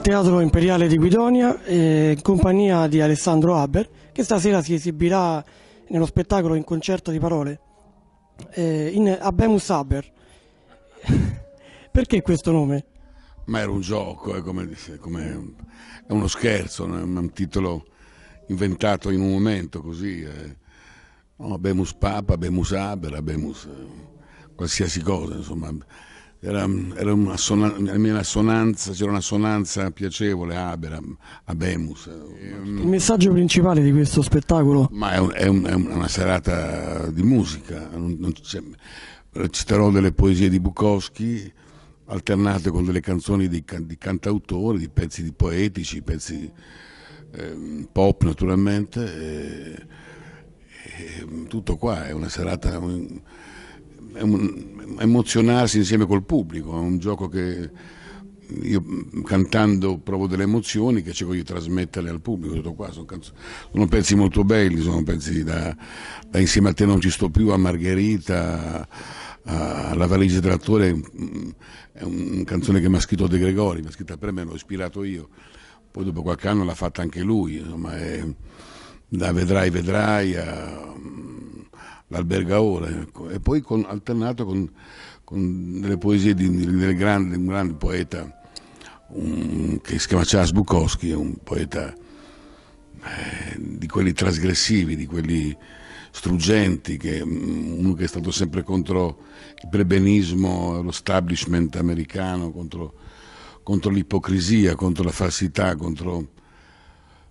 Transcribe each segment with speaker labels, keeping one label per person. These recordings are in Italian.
Speaker 1: al Teatro Imperiale di Guidonia eh, in compagnia di Alessandro Haber che stasera si esibirà nello spettacolo in concerto di parole eh, in Abemus Haber. Perché questo nome?
Speaker 2: Ma era un gioco, è, eh, come, come, è uno scherzo, è un titolo inventato in un momento così. Eh. No, abemus Papa, Abemus Haber, Abemus eh, qualsiasi cosa, insomma era, era una sonanza, c'era una sonanza piacevole, a Abemus. Eh, Il messaggio
Speaker 1: principale di questo spettacolo?
Speaker 2: Ma è, un, è, un, è una serata di musica, non, non reciterò delle poesie di Bukowski alternate con delle canzoni di, di cantautori, di pezzi di poetici, pezzi eh, pop naturalmente. E, e tutto qua è una serata... Un, emozionarsi insieme col pubblico, è un gioco che io cantando provo delle emozioni che cerco di trasmetterle al pubblico, tutto qua, sono, canzo- sono pezzi molto belli, sono pezzi da, da, Insieme a te non ci sto più, a Margherita, a, La valigia dell'attore, mm, è una canzone che mi ha scritto De Gregori, mi ha scritta per me, l'ho ispirato io, poi dopo qualche anno l'ha fatta anche lui, insomma, è, da Vedrai, Vedrai a mm, l'albergaola, ecco. e poi con, alternato con, con, delle poesie di, di grandi, un grande poeta un, che si chiama Charles Bukowski, un poeta eh, di quelli trasgressivi, di quelli struggenti, che, mm, uno che è stato sempre contro il prebenismo, lo establishment americano, contro, contro l'ipocrisia, contro la falsità, contro,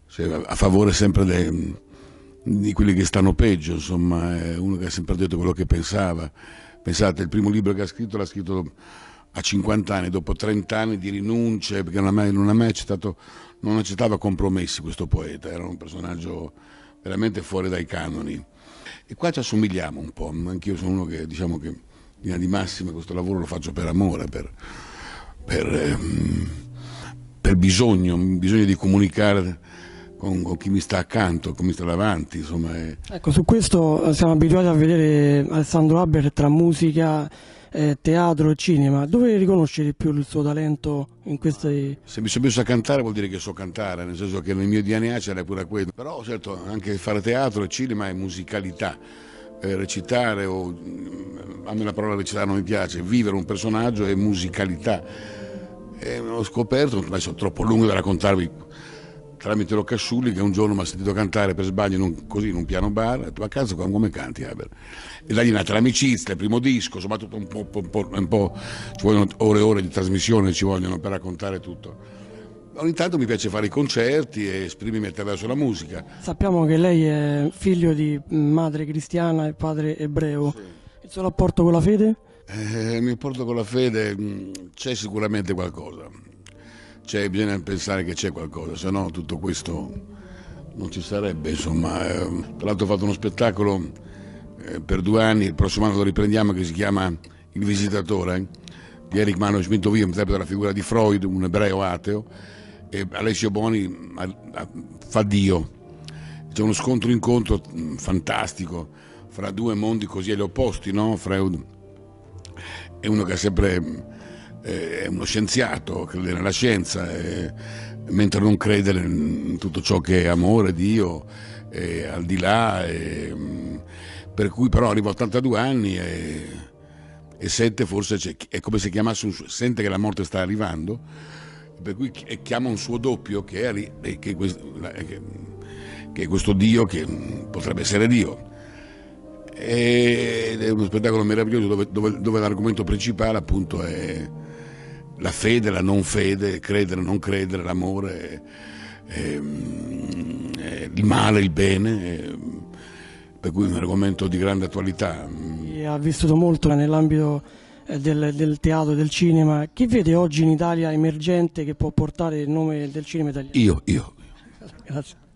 Speaker 2: cioè, a favore sempre dei di quelli che stanno peggio, insomma, è uno che ha sempre detto quello che pensava. Pensate, il primo libro che ha scritto l'ha scritto a 50 anni, dopo 30 anni di rinunce, perché non ha mai, non ha mai accettato, non accettava compromessi questo poeta, era un personaggio veramente fuori dai canoni. E qua ci assomigliamo un po', anch'io sono uno che diciamo che in linea di massima questo lavoro lo faccio per amore, per, per, ehm, per bisogno, bisogno di comunicare con, con, chi mi sta accanto, con chi mi sta davanti. Insomma, è...
Speaker 1: Ecco, su questo eh, siamo abituati a vedere Alessandro Haber tra musica, eh, teatro e cinema. Dove riconosce di più il suo talento in queste...
Speaker 2: Se mi sono messo a cantare vuol dire che so cantare, nel senso che nel mio DNA c'era pure quello. Però certo anche fare teatro e cinema è musicalità. Eh, recitare o mm, a me la parola recitare non mi piace, vivere un personaggio è musicalità. E eh, l'ho scoperto, adesso sono troppo lungo da raccontarvi tramite Rocca Sulli che un giorno mi ha sentito cantare per sbaglio in un, così in un piano bar, ha detto ma cazzo come canti Haber? E da lì è nata l'amicizia, il primo disco, insomma tutto un po', un, po', un po', ci vogliono ore e ore di trasmissione, ci vogliono per raccontare tutto. Ogni tanto mi piace fare i concerti e esprimermi attraverso la musica.
Speaker 1: Sappiamo che lei è figlio di madre cristiana e padre ebreo. Sì. Il suo rapporto con la fede?
Speaker 2: Eh, il mio rapporto con la fede mm, c'è sicuramente qualcosa cioè, bisogna pensare che c'è qualcosa, se no tutto questo non ci sarebbe. Insomma. Eh, tra l'altro ho fatto uno spettacolo eh, per due anni, il prossimo anno lo riprendiamo, che si chiama Il Visitatore, eh, di Eric Manuel Schmidtovio, mi interpreta la figura di Freud, un ebreo ateo, e Alessio Boni fa Dio. C'è uno scontro-incontro mm, fantastico fra due mondi così agli opposti, no? Freud è uno che ha sempre mm, è uno scienziato, crede nella scienza, e, mentre non crede in tutto ciò che è amore, Dio, e, al di là. E, per cui però arriva a 82 anni e, e sente forse, cioè, è come se chiamasse un, sente che la morte sta arrivando, per cui chiama un suo doppio che è, che, che, che è questo Dio che potrebbe essere Dio ed è uno spettacolo meraviglioso dove, dove, dove l'argomento principale appunto è, la fede, la non fede, credere, non credere, l'amore, ehm, eh, il male, il bene, eh, per cui è un argomento di grande attualità.
Speaker 1: E ha vissuto molto nell'ambito eh, del, del, teatro, del cinema. Chi vede oggi in Italia emergente che può portare il nome del cinema italiano? Io, io. Grazie.